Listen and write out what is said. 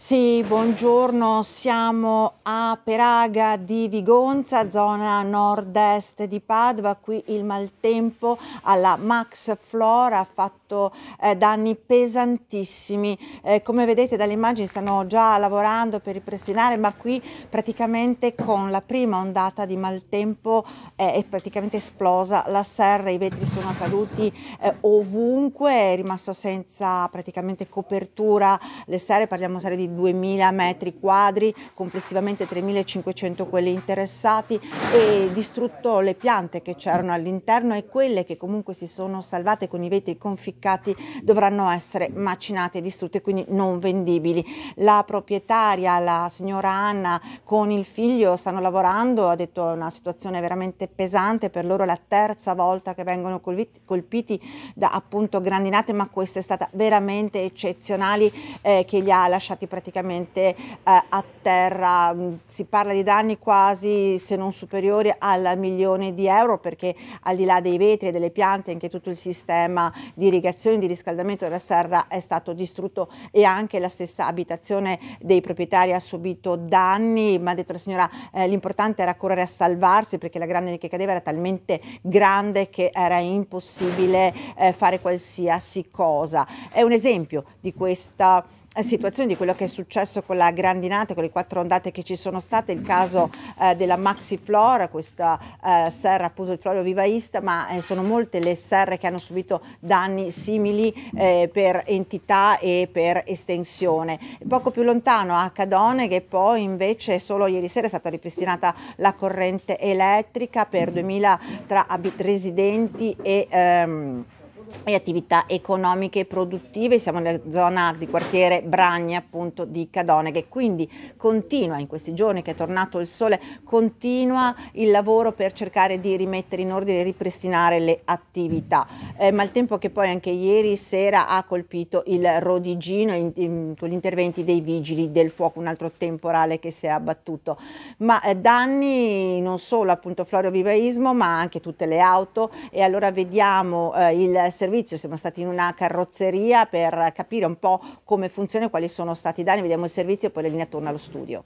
Sì, buongiorno, siamo a Peraga di Vigonza, zona nord-est di Padova, qui il maltempo alla Max Flora ha fatto fatto eh, danni pesantissimi. Eh, come vedete dalle immagini stanno già lavorando per ripristinare, ma qui praticamente con la prima ondata di maltempo eh, è praticamente esplosa la serra, i vetri sono caduti eh, ovunque, è rimasta senza praticamente copertura le serre, parliamo serie di 2000 metri quadri, complessivamente 3500 quelli interessati e distrutto le piante che c'erano all'interno e quelle che comunque si sono salvate con i vetri conficcati certificati dovranno essere macinate e distrutte quindi non vendibili. La proprietaria, la signora Anna, con il figlio stanno lavorando, ha detto una situazione veramente pesante, per loro è la terza volta che vengono colpiti da appunto grandinate, ma questa è stata veramente eccezionale eh, che li ha lasciati praticamente eh, a terra. Mm, si parla di danni quasi, se non superiori, al milione di euro, perché al di là dei vetri e delle piante, anche tutto il sistema di irrigazione irrigazioni di riscaldamento della serra è stato distrutto e anche la stessa abitazione dei proprietari ha subito danni, ma ha detto la signora eh, l'importante era correre a salvarsi perché la grande che cadeva era talmente grande che era impossibile eh, fare qualsiasi cosa. È un esempio di questa eh, situazioni di quello che è successo con la grandinata, con le quattro ondate che ci sono state, il caso eh, della Maxi Flora, questa eh, serra appunto di Florio Vivaista, ma eh, sono molte le serre che hanno subito danni simili eh, per entità e per estensione. Poco più lontano a Cadone che poi invece solo ieri sera è stata ripristinata la corrente elettrica per 2000 mm-hmm. tra residenti e... Ehm, e attività economiche e produttive. Siamo nella zona di quartiere Bragna appunto di Cadone che quindi continua in questi giorni che è tornato il sole, continua il lavoro per cercare di rimettere in ordine e ripristinare le attività. Eh, ma il tempo che poi anche ieri sera ha colpito il Rodigino in, in, con gli interventi dei vigili del fuoco, un altro temporale che si è abbattuto. Ma eh, danni non solo appunto Florio Vivaismo, ma anche tutte le auto e allora vediamo eh, il servizio, siamo stati in una carrozzeria per capire un po' come funziona e quali sono stati i danni, vediamo il servizio e poi la linea torna allo studio.